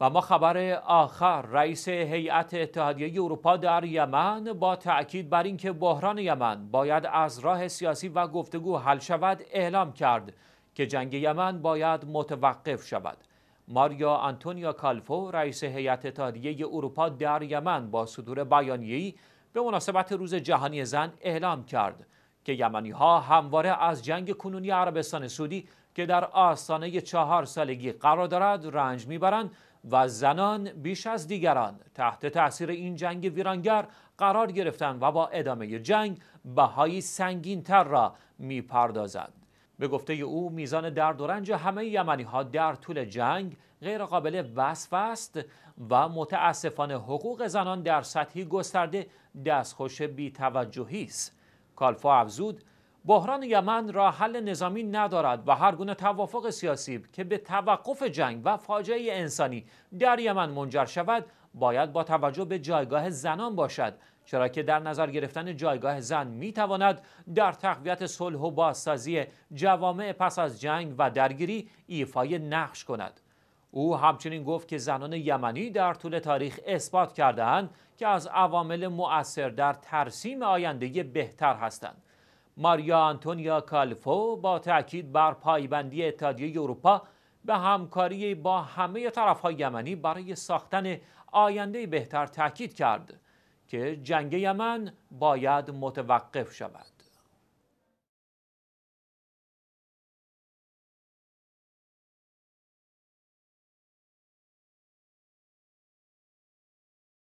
و ما خبر آخر رئیس هیئت اتحادیه اروپا در یمن با تأکید بر اینکه بحران یمن باید از راه سیاسی و گفتگو حل شود اعلام کرد که جنگ یمن باید متوقف شود ماریا آنتونیا کالفو رئیس هیئت اتحادیه اروپا در یمن با صدور بیانیه‌ای به مناسبت روز جهانی زن اعلام کرد که یمنی ها همواره از جنگ کنونی عربستان سعودی که در آستانه چهار سالگی قرار دارد رنج میبرند و زنان بیش از دیگران تحت تاثیر این جنگ ویرانگر قرار گرفتند و با ادامه جنگ بهایی سنگین تر را میپردازند به گفته او میزان درد و رنج همه یمنی ها در طول جنگ غیر قابل وصف است و متاسفانه حقوق زنان در سطحی گسترده دستخوش بیتوجهی است کالفا افزود بحران یمن را حل نظامی ندارد و هر گونه توافق سیاسی که به توقف جنگ و فاجعه انسانی در یمن منجر شود باید با توجه به جایگاه زنان باشد چرا که در نظر گرفتن جایگاه زن می تواند در تقویت صلح و بازسازی جوامع پس از جنگ و درگیری ایفای نقش کند او همچنین گفت که زنان یمنی در طول تاریخ اثبات کردهاند که از عوامل مؤثر در ترسیم آینده بهتر هستند ماریا آنتونیا کالفو با تاکید بر پایبندی اتحادیه اروپا به همکاری با همه های یمنی برای ساختن آینده بهتر تاکید کرد که جنگ یمن باید متوقف شود